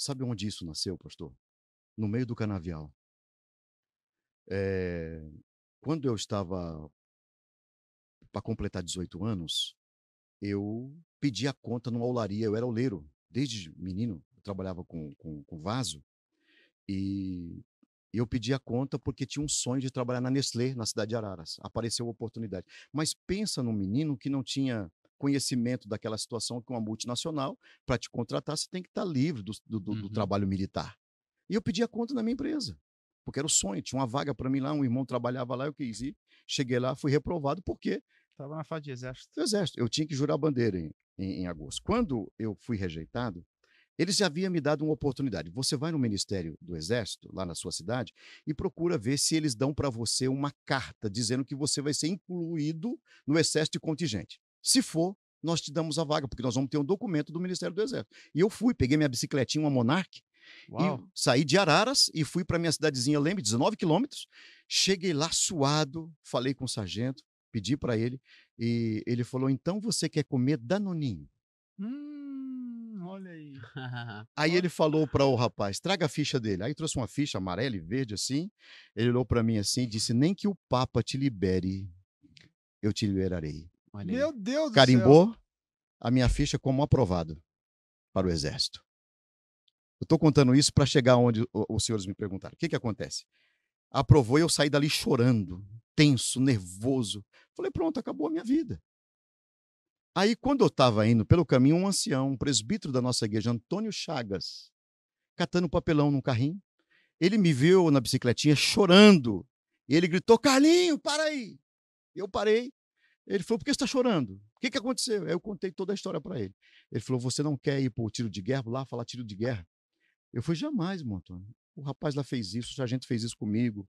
Sabe onde isso nasceu, pastor? No meio do canavial. É, quando eu estava para completar 18 anos, eu pedi a conta numa olaria. Eu era oleiro, desde menino, eu trabalhava com, com, com vaso. E eu pedi a conta porque tinha um sonho de trabalhar na Nestlé, na cidade de Araras. Apareceu a oportunidade. Mas pensa num menino que não tinha conhecimento daquela situação que uma multinacional, para te contratar, você tem que estar tá livre do, do, do, uhum. trabalho militar. E eu pedi a conta na minha empresa, porque era o sonho. Tinha uma vaga para mim lá, um irmão trabalhava lá, eu quis ir. Cheguei lá, fui reprovado, porque. Estava na fase de exército. exército. Eu tinha que jurar bandeira em, em, em agosto. Quando eu fui rejeitado, eles já haviam me dado uma oportunidade. Você vai no Ministério do Exército, lá na sua cidade, e procura ver se eles dão para você uma carta dizendo que você vai ser incluído no excesso de contingente. Se for, nós te damos a vaga, porque nós vamos ter um documento do Ministério do Exército. E eu fui, peguei minha bicicletinha, uma Monarch, Uau. e saí de Araras e fui para minha cidadezinha Leme, 19 quilômetros. Cheguei lá suado, falei com o sargento, pedi para ele, e ele falou: Então você quer comer danoninho? Hum, olha aí. aí ele falou para o rapaz: traga a ficha dele. Aí trouxe uma ficha amarela e verde assim. Ele olhou para mim assim e disse: Nem que o Papa te libere, eu te liberarei. Olha Meu Deus Carimbou do céu. a minha ficha como aprovado para o Exército. Eu estou contando isso para chegar onde os senhores me perguntaram. O que, que acontece? Aprovou e eu saí dali chorando, tenso, nervoso. Falei, pronto, acabou a minha vida. Aí, quando eu estava indo pelo caminho, um ancião, um presbítero da nossa igreja, Antônio Chagas, catando papelão num carrinho, ele me viu na bicicletinha chorando. E ele gritou: Carlinho, para aí! Eu parei, ele falou: por que você está chorando? O que, que aconteceu? Aí eu contei toda a história para ele. Ele falou: você não quer ir para o tiro de guerra lá falar tiro de guerra? Eu falei: jamais, meu Antônio. O rapaz lá fez isso, o sargento fez isso comigo,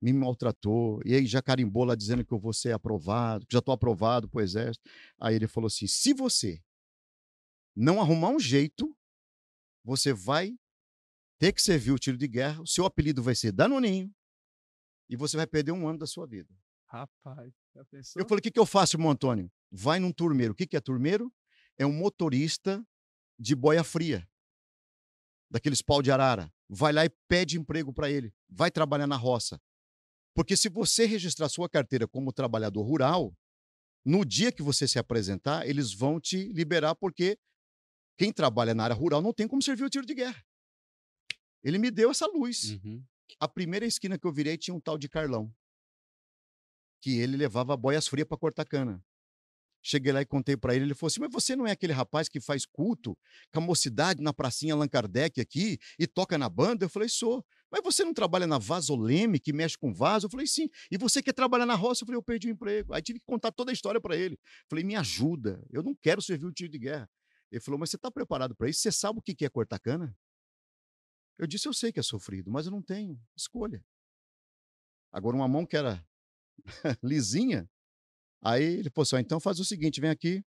me maltratou. E aí já carimbou lá dizendo que eu vou ser aprovado, que já estou aprovado para o exército. Aí ele falou assim: se você não arrumar um jeito, você vai ter que servir o tiro de guerra, o seu apelido vai ser Danoninho, e você vai perder um ano da sua vida. Rapaz. Eu falei, o que, que eu faço, irmão Antônio? Vai num turmeiro. O que, que é turmeiro? É um motorista de boia fria, daqueles pau de arara. Vai lá e pede emprego para ele. Vai trabalhar na roça. Porque se você registrar sua carteira como trabalhador rural, no dia que você se apresentar, eles vão te liberar, porque quem trabalha na área rural não tem como servir o tiro de guerra. Ele me deu essa luz. Uhum. A primeira esquina que eu virei tinha um tal de Carlão que ele levava boias frias para cortar cana. Cheguei lá e contei para ele, ele falou assim: "Mas você não é aquele rapaz que faz culto com a mocidade na pracinha Allan Kardec aqui e toca na banda?" Eu falei: "Sou". "Mas você não trabalha na Vasoleme, que mexe com vaso?" Eu falei: "Sim". "E você quer trabalhar na roça?" Eu falei: "Eu perdi o emprego". Aí tive que contar toda a história para ele. Eu falei: "Me ajuda, eu não quero servir o tiro de guerra". Ele falou: "Mas você está preparado para isso? Você sabe o que é cortar cana?" Eu disse: "Eu sei que é sofrido, mas eu não tenho escolha". Agora, uma mão que era lisinha. Aí ele falou assim, então faz o seguinte, vem aqui,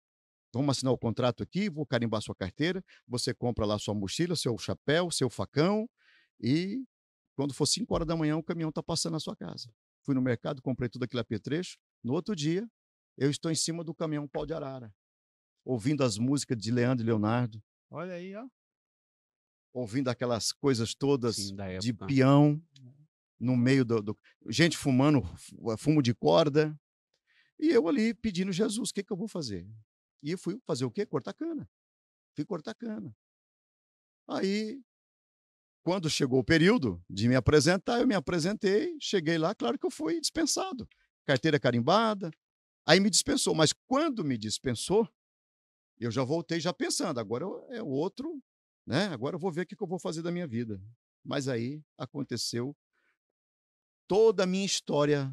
vamos assinar o contrato aqui, vou carimbar sua carteira, você compra lá sua mochila, seu chapéu, seu facão, e quando for 5 horas da manhã, o caminhão está passando na sua casa. Fui no mercado, comprei tudo aquilo apetrecho, no outro dia, eu estou em cima do caminhão pau de arara, ouvindo as músicas de Leandro e Leonardo. Olha aí, ó. Ouvindo aquelas coisas todas Sim, de peão, no meio do, do, gente fumando fumo de corda e eu ali pedindo Jesus, o que, que eu vou fazer? E eu fui fazer o quê? Cortar cana. Fui cortar cana. Aí, quando chegou o período de me apresentar, eu me apresentei, cheguei lá, claro que eu fui dispensado. Carteira carimbada. Aí me dispensou, mas quando me dispensou, eu já voltei já pensando, agora é outro, né? Agora eu vou ver o que, que eu vou fazer da minha vida. Mas aí aconteceu Toda a minha história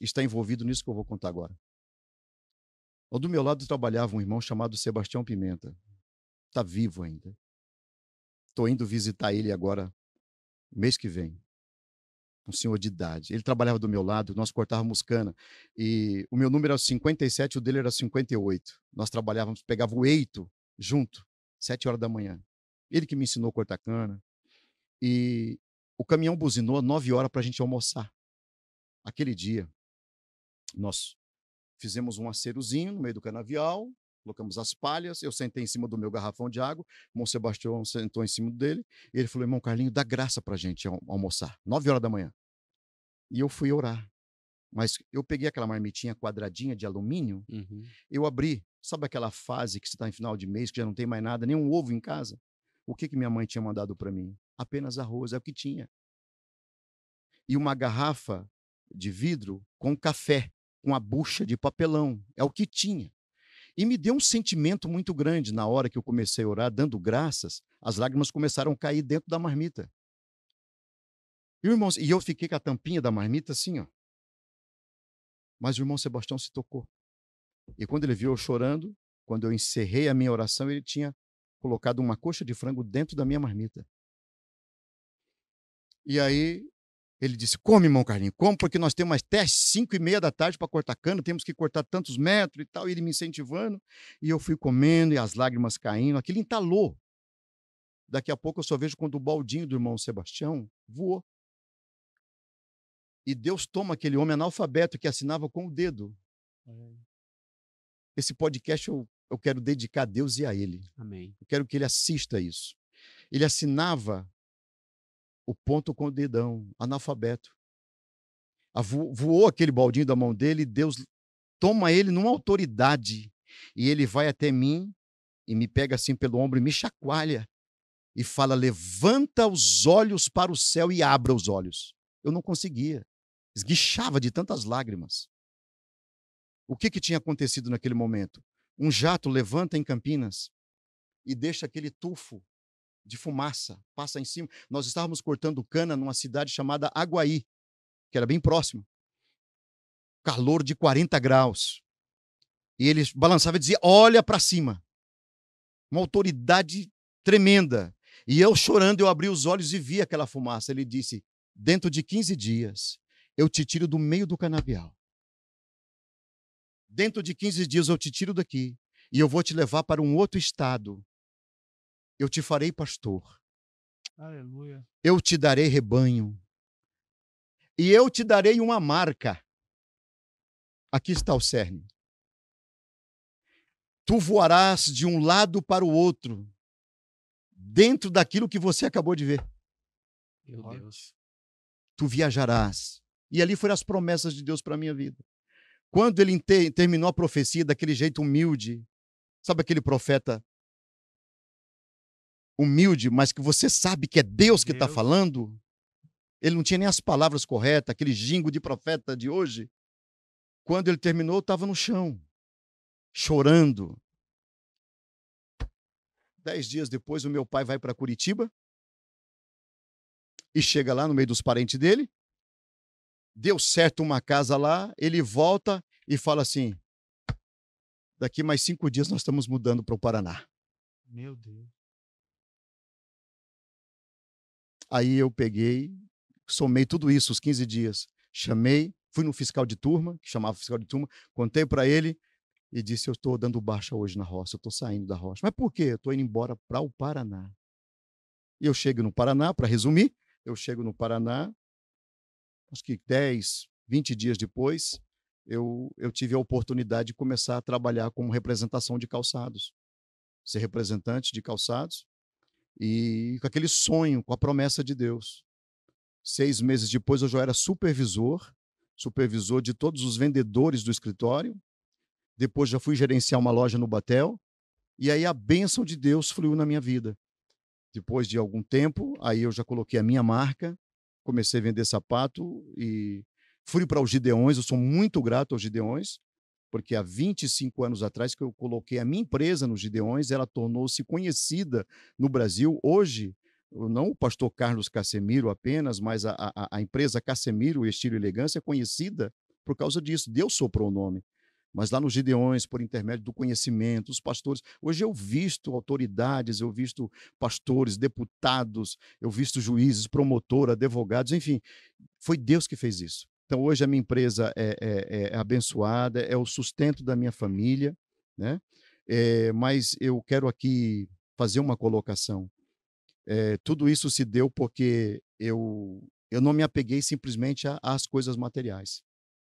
está envolvida nisso que eu vou contar agora. Do meu lado trabalhava um irmão chamado Sebastião Pimenta. Está vivo ainda. Estou indo visitar ele agora, mês que vem. Um senhor de idade. Ele trabalhava do meu lado, nós cortávamos cana. E o meu número era 57, o dele era 58. Nós trabalhávamos, pegava o eito junto, sete horas da manhã. Ele que me ensinou a cortar cana. E o caminhão buzinou nove horas para a gente almoçar. Aquele dia, nós fizemos um acerozinho no meio do canavial, colocamos as palhas, eu sentei em cima do meu garrafão de água, irmão Sebastião sentou em cima dele, e ele falou, irmão Carlinho, dá graça para a gente almoçar, nove horas da manhã. E eu fui orar. Mas eu peguei aquela marmitinha quadradinha de alumínio, uhum. eu abri, sabe aquela fase que você está em final de mês, que já não tem mais nada, nem um ovo em casa? O que, que minha mãe tinha mandado para mim? apenas arroz, é o que tinha. E uma garrafa de vidro com café, com a bucha de papelão, é o que tinha. E me deu um sentimento muito grande na hora que eu comecei a orar, dando graças, as lágrimas começaram a cair dentro da marmita. E, irmãos, e eu fiquei com a tampinha da marmita assim, ó. Mas o irmão Sebastião se tocou. E quando ele viu eu chorando, quando eu encerrei a minha oração, ele tinha colocado uma coxa de frango dentro da minha marmita. E aí ele disse: come, irmão Carlinho, come, porque nós temos até 5 e meia da tarde para cortar cana, temos que cortar tantos metros e tal. E ele me incentivando. E eu fui comendo e as lágrimas caindo. Aquilo entalou. Daqui a pouco eu só vejo quando o baldinho do irmão Sebastião voou. E Deus toma aquele homem analfabeto que assinava com o dedo. Esse podcast eu, eu quero dedicar a Deus e a ele. Amém. Eu quero que ele assista isso. Ele assinava o ponto com o dedão, analfabeto. voou aquele baldinho da mão dele, Deus toma ele numa autoridade e ele vai até mim e me pega assim pelo ombro e me chacoalha e fala: Levanta os olhos para o céu e abra os olhos. Eu não conseguia, esguichava de tantas lágrimas. O que, que tinha acontecido naquele momento? Um jato levanta em Campinas e deixa aquele tufo de fumaça, passa em cima. Nós estávamos cortando cana numa cidade chamada Aguaí, que era bem próximo. Calor de 40 graus. E ele balançava e dizia: Olha para cima. Uma autoridade tremenda. E eu chorando, eu abri os olhos e vi aquela fumaça. Ele disse: Dentro de 15 dias, eu te tiro do meio do canavial. Dentro de 15 dias, eu te tiro daqui. E eu vou te levar para um outro estado eu te farei pastor. Aleluia. Eu te darei rebanho. E eu te darei uma marca. Aqui está o cerne. Tu voarás de um lado para o outro, dentro daquilo que você acabou de ver. Meu Deus. Tu viajarás. E ali foram as promessas de Deus para a minha vida. Quando ele terminou a profecia daquele jeito humilde, sabe aquele profeta humilde, mas que você sabe que é Deus que está falando, ele não tinha nem as palavras corretas, aquele jingo de profeta de hoje. Quando ele terminou, estava no chão, chorando. Dez dias depois, o meu pai vai para Curitiba e chega lá no meio dos parentes dele. Deu certo uma casa lá, ele volta e fala assim: daqui mais cinco dias nós estamos mudando para o Paraná. Meu Deus. Aí eu peguei, somei tudo isso, os 15 dias. Chamei, fui no fiscal de turma, que chamava fiscal de turma, contei para ele e disse: Eu estou dando baixa hoje na roça, eu estou saindo da roça. Mas por quê? Eu estou indo embora para o Paraná. E eu chego no Paraná, para resumir, eu chego no Paraná, acho que 10, 20 dias depois, eu, eu tive a oportunidade de começar a trabalhar como representação de calçados. Ser representante de calçados e com aquele sonho, com a promessa de Deus. Seis meses depois, eu já era supervisor, supervisor de todos os vendedores do escritório. Depois, já fui gerenciar uma loja no Batel. E aí, a bênção de Deus fluiu na minha vida. Depois de algum tempo, aí eu já coloquei a minha marca, comecei a vender sapato e fui para os Gideões. Eu sou muito grato aos Gideões, porque há 25 anos atrás que eu coloquei a minha empresa nos Gideões, ela tornou-se conhecida no Brasil. Hoje, não o pastor Carlos Casemiro apenas, mas a, a, a empresa Casemiro Estilo e Elegância é conhecida por causa disso. Deus soprou o nome. Mas lá nos Gideões, por intermédio do conhecimento, os pastores. Hoje eu visto autoridades, eu visto pastores, deputados, eu visto juízes, promotor, advogados, enfim. Foi Deus que fez isso. Então, hoje a minha empresa é, é, é abençoada, é o sustento da minha família, né? É, mas eu quero aqui fazer uma colocação. Eh, tudo isso se deu porque eu, eu não me apeguei simplesmente às coisas materiais.